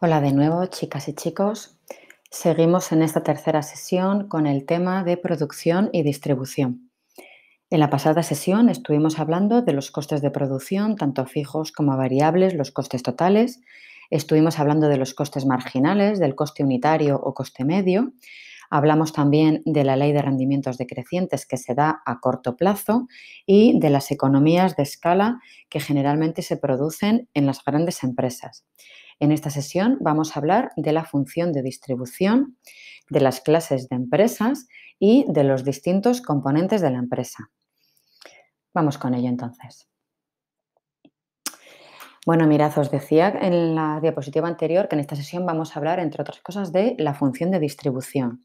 Hola de nuevo, chicas y chicos. Seguimos en esta tercera sesión con el tema de producción y distribución. En la pasada sesión estuvimos hablando de los costes de producción, tanto fijos como variables, los costes totales. Estuvimos hablando de los costes marginales, del coste unitario o coste medio. Hablamos también de la ley de rendimientos decrecientes que se da a corto plazo y de las economías de escala que generalmente se producen en las grandes empresas. En esta sesión vamos a hablar de la función de distribución, de las clases de empresas y de los distintos componentes de la empresa. Vamos con ello entonces. Bueno, mirad, os decía en la diapositiva anterior que en esta sesión vamos a hablar, entre otras cosas, de la función de distribución.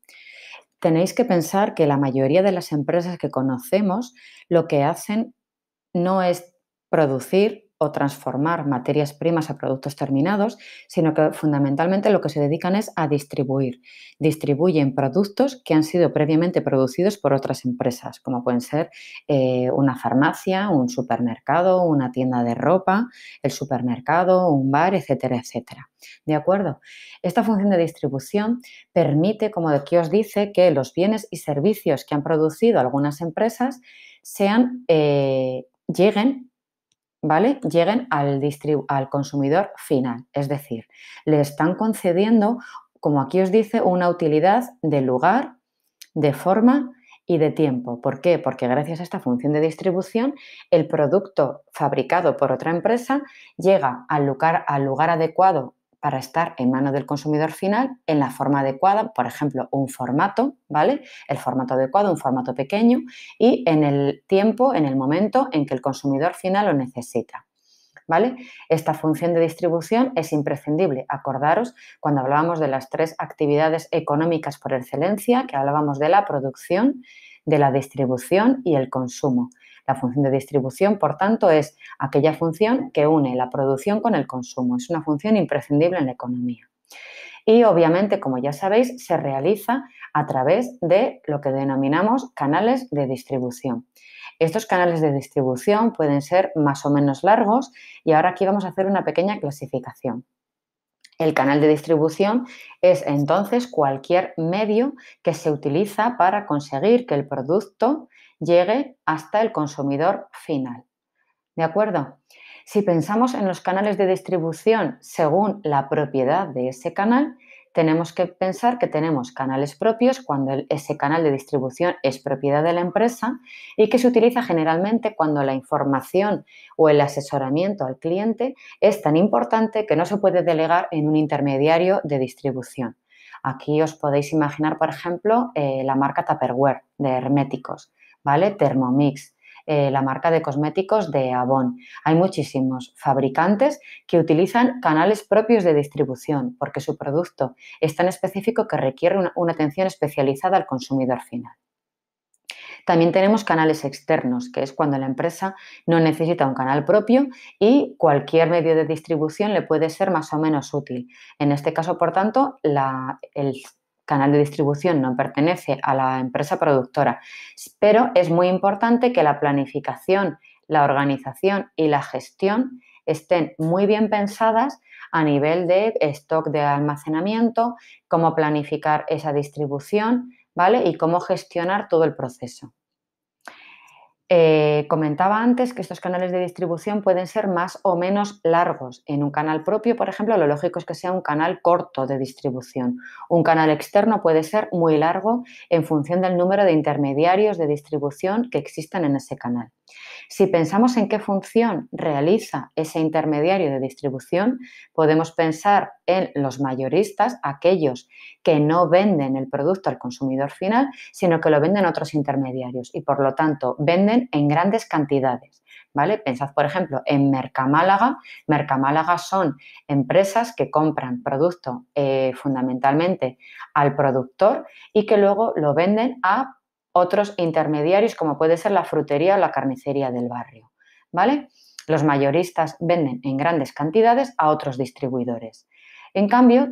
Tenéis que pensar que la mayoría de las empresas que conocemos lo que hacen no es producir o transformar materias primas a productos terminados, sino que fundamentalmente lo que se dedican es a distribuir. Distribuyen productos que han sido previamente producidos por otras empresas, como pueden ser eh, una farmacia, un supermercado, una tienda de ropa, el supermercado, un bar, etcétera, etcétera. ¿De acuerdo? Esta función de distribución permite, como aquí os dice, que los bienes y servicios que han producido algunas empresas sean, eh, lleguen ¿vale? Lleguen al, al consumidor final. Es decir, le están concediendo, como aquí os dice, una utilidad de lugar, de forma y de tiempo. ¿Por qué? Porque gracias a esta función de distribución, el producto fabricado por otra empresa llega al lugar adecuado para estar en mano del consumidor final en la forma adecuada, por ejemplo, un formato, ¿vale? El formato adecuado, un formato pequeño y en el tiempo, en el momento en que el consumidor final lo necesita. ¿Vale? Esta función de distribución es imprescindible. Acordaros cuando hablábamos de las tres actividades económicas por excelencia, que hablábamos de la producción, de la distribución y el consumo. La función de distribución, por tanto, es aquella función que une la producción con el consumo. Es una función imprescindible en la economía. Y obviamente, como ya sabéis, se realiza a través de lo que denominamos canales de distribución. Estos canales de distribución pueden ser más o menos largos y ahora aquí vamos a hacer una pequeña clasificación. El canal de distribución es entonces cualquier medio que se utiliza para conseguir que el producto llegue hasta el consumidor final. ¿De acuerdo? Si pensamos en los canales de distribución según la propiedad de ese canal, tenemos que pensar que tenemos canales propios cuando ese canal de distribución es propiedad de la empresa y que se utiliza generalmente cuando la información o el asesoramiento al cliente es tan importante que no se puede delegar en un intermediario de distribución. Aquí os podéis imaginar, por ejemplo, eh, la marca Tupperware de Herméticos. ¿vale? Thermomix, eh, la marca de cosméticos de Avon. Hay muchísimos fabricantes que utilizan canales propios de distribución porque su producto es tan específico que requiere una, atención especializada al consumidor final. También tenemos canales externos, que es cuando la empresa no necesita un canal propio y cualquier medio de distribución le puede ser más o menos útil. En este caso, por tanto, la, el canal de distribución no pertenece a la empresa productora, pero es muy importante que la planificación, la organización y la gestión estén muy bien pensadas a nivel de stock de almacenamiento, cómo planificar esa distribución, ¿vale? Y cómo gestionar todo el proceso. Eh, comentaba antes que estos canales de distribución pueden ser más o menos largos. En un canal propio, por ejemplo, lo lógico es que sea un canal corto de distribución. Un canal externo puede ser muy largo en función del número de intermediarios de distribución que existan en ese canal. Si pensamos en qué función realiza ese intermediario de distribución, podemos pensar en los mayoristas, aquellos que no venden el producto al consumidor final, sino que lo venden otros intermediarios y por lo tanto venden en grandes cantidades. ¿Vale? Pensad, por ejemplo, en Mercamálaga. Mercamálaga son empresas que compran producto eh, fundamentalmente al productor y que luego lo venden a otros intermediarios como puede ser la frutería o la carnicería del barrio, ¿vale? Los mayoristas venden en grandes cantidades a otros distribuidores. En cambio,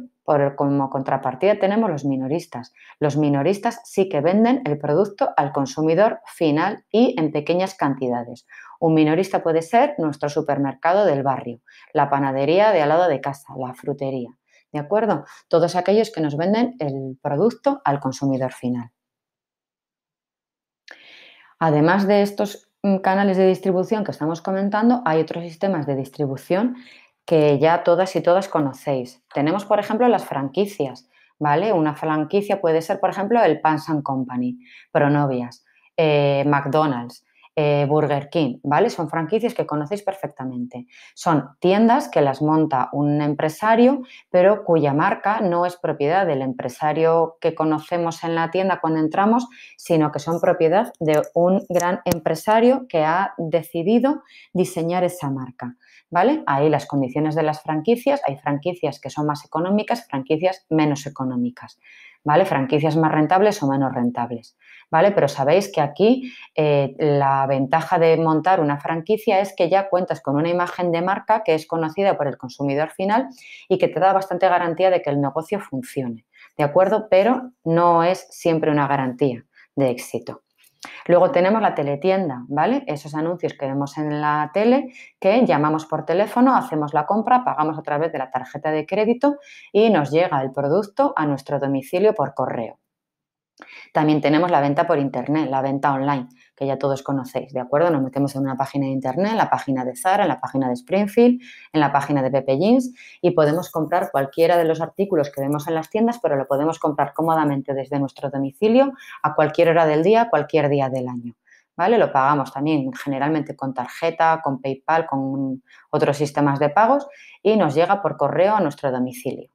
como contrapartida tenemos los minoristas. Los minoristas sí que venden el producto al consumidor final y en pequeñas cantidades. Un minorista puede ser nuestro supermercado del barrio, la panadería de al lado de casa, la frutería. ¿De acuerdo? Todos aquellos que nos venden el producto al consumidor final. Además de estos mm, canales de distribución que estamos comentando, hay otros sistemas de distribución que ya todas y todas conocéis. Tenemos, por ejemplo, las franquicias, ¿vale? Una franquicia puede ser, por ejemplo, el Pans and Company, Pronovias, eh, McDonald's, eh, Burger King, ¿vale? Son franquicias que conocéis perfectamente. Son tiendas que las monta un empresario, pero cuya marca no es propiedad del empresario que conocemos en la tienda cuando entramos, sino que son propiedad de un gran empresario que ha decidido diseñar esa marca. ¿Vale? Ahí las condiciones de las franquicias, hay franquicias que son más económicas, franquicias menos económicas. ¿vale? Franquicias más rentables o menos rentables, ¿vale? Pero sabéis que aquí eh, la ventaja de montar una franquicia es que ya cuentas con una imagen de marca que es conocida por el consumidor final y que te da bastante garantía de que el negocio funcione, ¿de acuerdo? Pero no es siempre una garantía de éxito. Luego tenemos la teletienda, ¿vale? Esos anuncios que vemos en la tele, que llamamos por teléfono, hacemos la compra, pagamos otra vez de la tarjeta de crédito y nos llega el producto a nuestro domicilio por correo. También tenemos la venta por internet, la venta online que ya todos conocéis, ¿de acuerdo? Nos metemos en una página de internet, en la página de Zara, en la página de Springfield, en la página de Pepe Jeans y podemos comprar cualquiera de los artículos que vemos en las tiendas, pero lo podemos comprar cómodamente desde nuestro domicilio a cualquier hora del día, cualquier día del año. ¿Vale? Lo pagamos también generalmente con tarjeta, con PayPal, con otros sistemas de pagos y nos llega por correo a nuestro domicilio.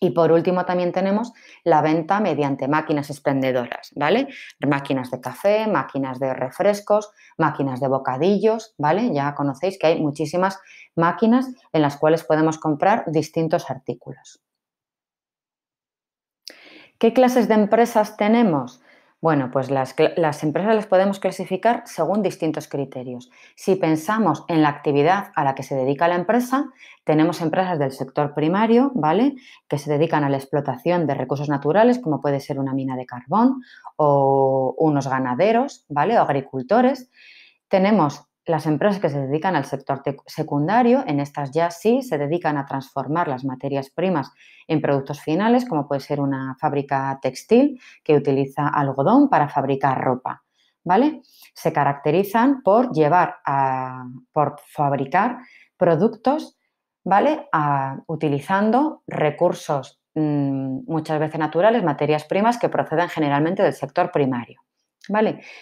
Y por último también tenemos la venta mediante máquinas expendedoras, ¿vale? Máquinas de café, máquinas de refrescos, máquinas de bocadillos, ¿vale? Ya conocéis que hay muchísimas máquinas en las cuales podemos comprar distintos artículos. ¿Qué clases de empresas tenemos? Bueno, pues las, empresas las podemos clasificar según distintos criterios. Si pensamos en la actividad a la que se dedica la empresa, tenemos empresas del sector primario, ¿vale? Que se dedican a la explotación de recursos naturales, como puede ser una mina de carbón o unos ganaderos, ¿vale? O agricultores. Tenemos las empresas que se dedican al sector secundario, en estas ya sí, se dedican a transformar las materias primas en productos finales, como puede ser una fábrica textil que utiliza algodón para fabricar ropa. ¿Vale? Se caracterizan por llevar a, por fabricar productos, ¿vale? utilizando recursos mm, muchas veces naturales, materias primas que proceden generalmente del sector primario.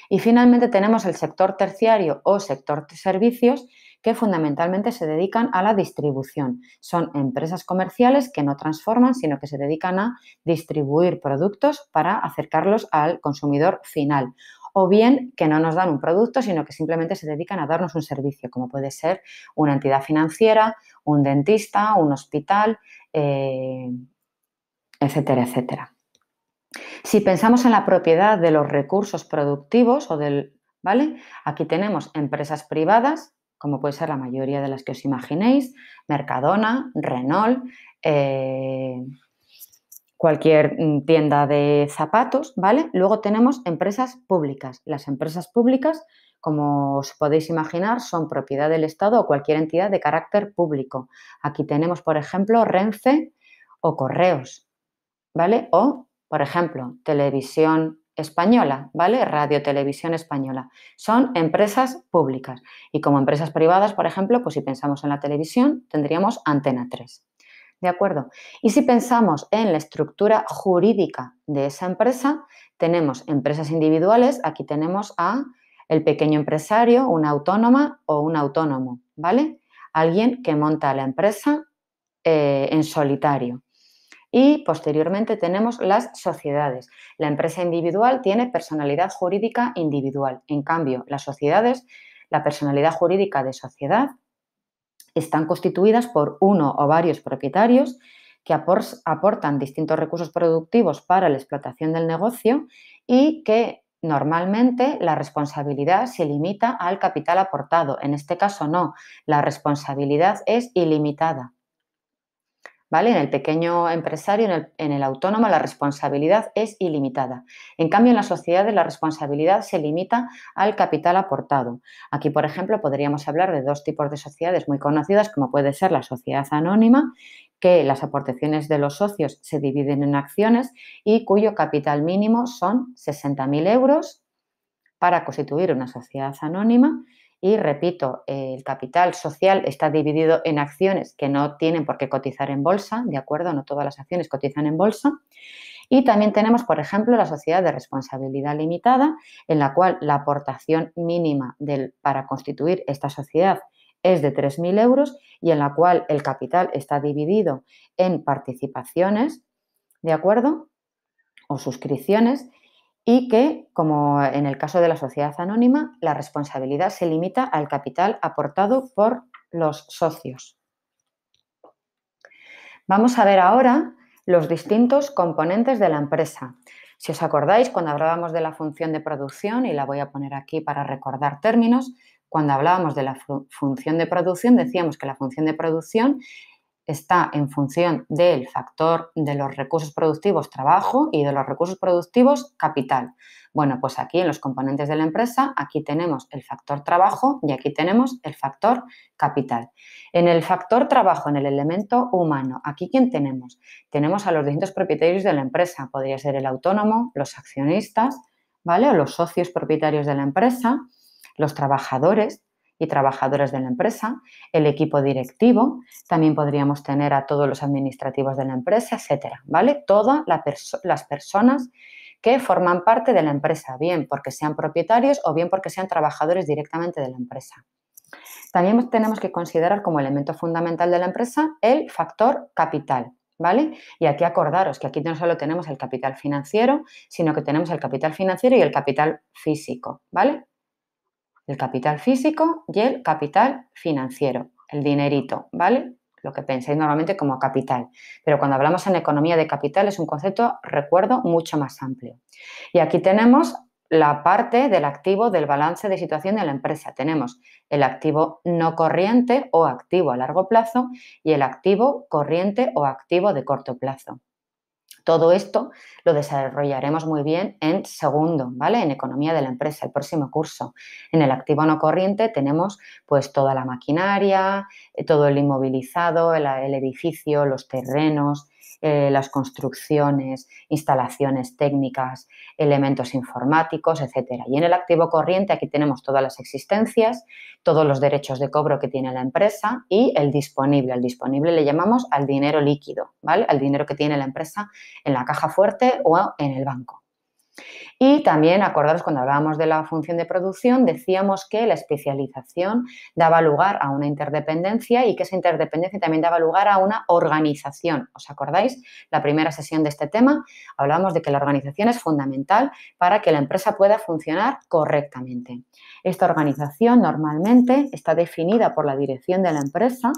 Y finalmente tenemos el sector terciario o sector de servicios que fundamentalmente se dedican a la distribución. Son empresas comerciales que no transforman, sino que se dedican a distribuir productos para acercarlos al consumidor final. O bien que no nos dan un producto, sino que simplemente se dedican a darnos un servicio, como puede ser una entidad financiera, un dentista, un hospital, eh, etcétera, etcétera. Si pensamos en la propiedad de los recursos productivos o del, ¿vale? Aquí tenemos empresas privadas, como puede ser la mayoría de las que os imaginéis, Mercadona, Renault, eh, cualquier mm, tienda de zapatos, ¿vale? Luego tenemos empresas públicas. Las empresas públicas, como os podéis imaginar, son propiedad del Estado o cualquier entidad de carácter público. Aquí tenemos, por ejemplo, Renfe o Correos, ¿vale? O por ejemplo, televisión española, ¿vale? Radio, televisión española. Son empresas públicas. Y como empresas privadas, por ejemplo, pues si pensamos en la televisión, tendríamos Antena 3. ¿De acuerdo? Y si pensamos en la estructura jurídica de esa empresa, tenemos empresas individuales, aquí tenemos a el pequeño empresario, una autónoma o un autónomo, ¿vale? Alguien que monta la empresa eh, en solitario. Y posteriormente tenemos las sociedades. La empresa individual tiene personalidad jurídica individual. En cambio, las sociedades, la personalidad jurídica de sociedad, están constituidas por uno o varios propietarios que aportan distintos recursos productivos para la explotación del negocio y que normalmente la responsabilidad se limita al capital aportado. En este caso no, la responsabilidad es ilimitada. ¿Vale? En el pequeño empresario, en el, en el, autónomo, la responsabilidad es ilimitada. En cambio, en las sociedades la responsabilidad se limita al capital aportado. Aquí, por ejemplo, podríamos hablar de dos tipos de sociedades muy conocidas, como puede ser la sociedad anónima, que las aportaciones de los socios se dividen en acciones y cuyo capital mínimo son 60.000 euros para constituir una sociedad anónima y repito, el capital social está dividido en acciones que no tienen por qué cotizar en bolsa, ¿de acuerdo? No todas las acciones cotizan en bolsa. Y también tenemos, por ejemplo, la sociedad de responsabilidad limitada, en la cual la aportación mínima para constituir esta sociedad es de 3.000 euros y en la cual el capital está dividido en participaciones, ¿de acuerdo? O suscripciones y que, como en el caso de la sociedad anónima, la responsabilidad se limita al capital aportado por los socios. Vamos a ver ahora los distintos componentes de la empresa. Si os acordáis, cuando hablábamos de la función de producción, y la voy a poner aquí para recordar términos, cuando hablábamos de la función de producción, decíamos que la función de producción está en función del factor de los recursos productivos trabajo y de los recursos productivos capital. Bueno, pues aquí en los componentes de la empresa, aquí tenemos el factor trabajo y aquí tenemos el factor capital. En el factor trabajo, en el elemento humano, aquí quién tenemos? Tenemos a los distintos propietarios de la empresa, podría ser el autónomo, los accionistas, ¿vale? O los socios propietarios de la empresa, los trabajadores, trabajadores de la empresa, el equipo directivo, también podríamos tener a todos los administrativos de la empresa, etcétera, ¿vale? Todas las personas que forman parte de la empresa, bien porque sean propietarios o bien porque sean trabajadores directamente de la empresa. También tenemos que considerar como elemento fundamental de la empresa el factor capital, ¿vale? Y aquí acordaros que aquí no solo tenemos el capital financiero, sino que tenemos el capital financiero y el capital físico, ¿vale? el capital físico y el capital financiero, el dinerito, ¿vale? Lo que pensáis normalmente como capital. Pero cuando hablamos en economía de capital es un concepto, recuerdo, mucho más amplio. Y aquí tenemos la parte del activo del balance de situación de la empresa. Tenemos el activo no corriente o activo a largo plazo y el activo corriente o activo de corto plazo. Todo esto lo desarrollaremos muy bien en segundo, ¿vale? En economía de la empresa, el próximo curso. En el activo no corriente tenemos pues toda la maquinaria, eh, todo el inmovilizado, el, edificio, los terrenos, eh, las construcciones, instalaciones técnicas, elementos informáticos, etc. Y en el activo corriente aquí tenemos todas las existencias, todos los derechos de cobro que tiene la empresa y el disponible. Al disponible le llamamos al dinero líquido, ¿vale? Al dinero que tiene la empresa en la caja fuerte o en el banco. Y también, acordaros, cuando hablábamos de la función de producción, decíamos que la especialización daba lugar a una interdependencia y que esa interdependencia también daba lugar a una organización. ¿Os acordáis? La primera sesión de este tema hablábamos de que la organización es fundamental para que la empresa pueda funcionar correctamente. Esta organización normalmente está definida por la dirección de la empresa,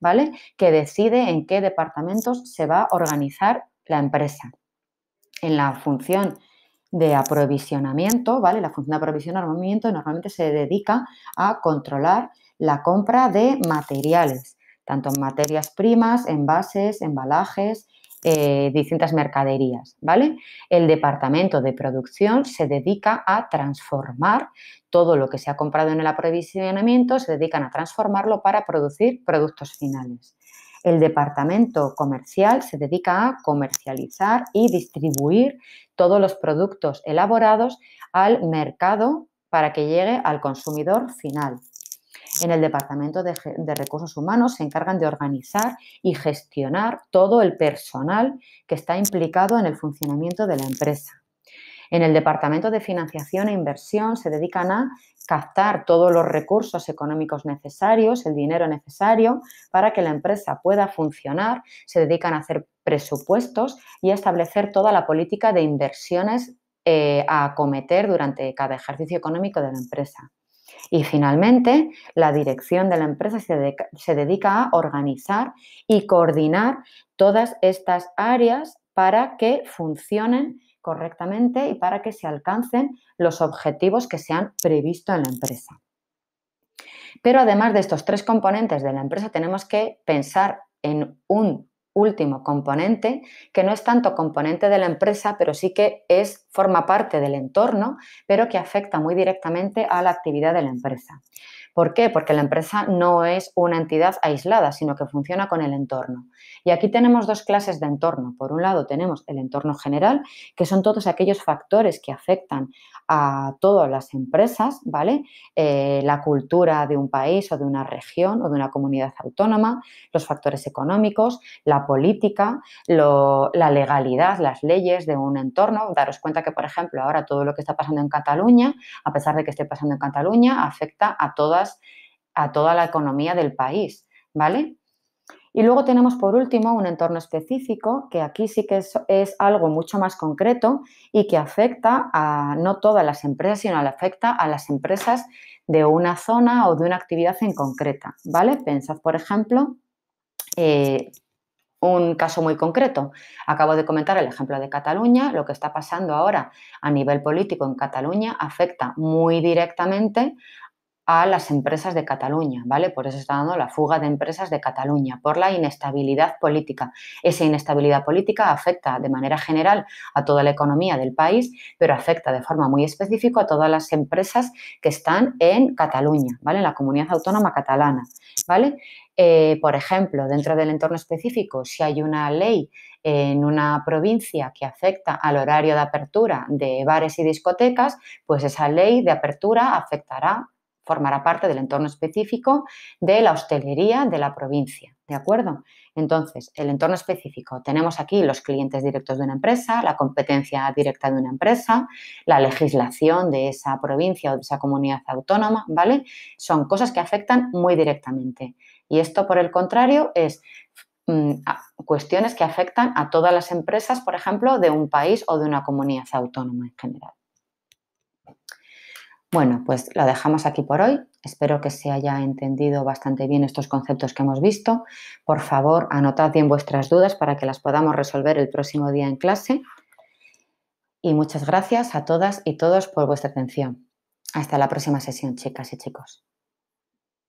¿vale? Que decide en qué departamentos se va a organizar la empresa. En la función de aprovisionamiento, ¿vale? La función de aprovisionamiento normalmente se dedica a controlar la compra de materiales, tanto en materias primas, envases, embalajes, eh, distintas mercaderías, ¿vale? El departamento de producción se dedica a transformar todo lo que se ha comprado en el aprovisionamiento, se dedican a transformarlo para producir productos finales. El departamento comercial se dedica a comercializar y distribuir todos los productos elaborados al mercado para que llegue al consumidor final. En el Departamento de, Recursos Humanos se encargan de organizar y gestionar todo el personal que está implicado en el funcionamiento de la empresa. En el Departamento de Financiación e Inversión se dedican a captar todos los recursos económicos necesarios, el dinero necesario para que la empresa pueda funcionar, se dedican a hacer presupuestos y a establecer toda la política de inversiones eh, a acometer durante cada ejercicio económico de la empresa. Y finalmente, la dirección de la empresa se dedica a organizar y coordinar todas estas áreas para que funcionen correctamente y para que se alcancen los objetivos que se han previsto en la empresa. Pero además de estos tres componentes de la empresa, tenemos que pensar en un último componente, que no es tanto componente de la empresa, pero sí que es, forma parte del entorno, pero que afecta muy directamente a la actividad de la empresa. ¿Por qué? Porque la empresa no es una entidad aislada, sino que funciona con el entorno. Y aquí tenemos dos clases de entorno. Por un lado tenemos el entorno general, que son todos aquellos factores que afectan a todas las empresas, ¿vale? Eh, la cultura de un país o de una región o de una comunidad autónoma, los factores económicos, la política, la legalidad, las leyes de un entorno. Daros cuenta que, por ejemplo, ahora todo lo que está pasando en Cataluña, a pesar de que esté pasando en Cataluña, afecta a todas a toda la economía del país, ¿vale? Y luego tenemos por último un entorno específico, que aquí sí que es, algo mucho más concreto y que afecta a no todas las empresas, sino que afecta a las empresas de una zona o de una actividad en concreta. ¿Vale? Pensad, por ejemplo, eh, un caso muy concreto. Acabo de comentar el ejemplo de Cataluña. Lo que está pasando ahora a nivel político en Cataluña afecta muy directamente a las empresas de Cataluña, ¿vale? Por eso está dando la fuga de empresas de Cataluña, por la inestabilidad política. Esa inestabilidad política afecta de manera general a toda la economía del país, pero afecta de forma muy específica a todas las empresas que están en Cataluña, ¿vale? En la comunidad autónoma catalana, ¿vale? Eh, por ejemplo, dentro del entorno específico, si hay una ley en una provincia que afecta al horario de apertura de bares y discotecas, pues esa ley de apertura afectará formará parte del entorno específico de la hostelería de la provincia, ¿de acuerdo? Entonces, el entorno específico, tenemos aquí los clientes directos de una empresa, la competencia directa de una empresa, la legislación de esa provincia o de esa comunidad autónoma, ¿vale? Son cosas que afectan muy directamente. Y esto, por el contrario, es mm, cuestiones que afectan a todas las empresas, por ejemplo, de un país o de una comunidad autónoma en general. Bueno, pues lo dejamos aquí por hoy. Espero que se haya entendido bastante bien estos conceptos que hemos visto. Por favor, anotad bien vuestras dudas para que las podamos resolver el próximo día en clase. Y muchas gracias a todas y todos por vuestra atención. Hasta la próxima sesión, chicas y chicos.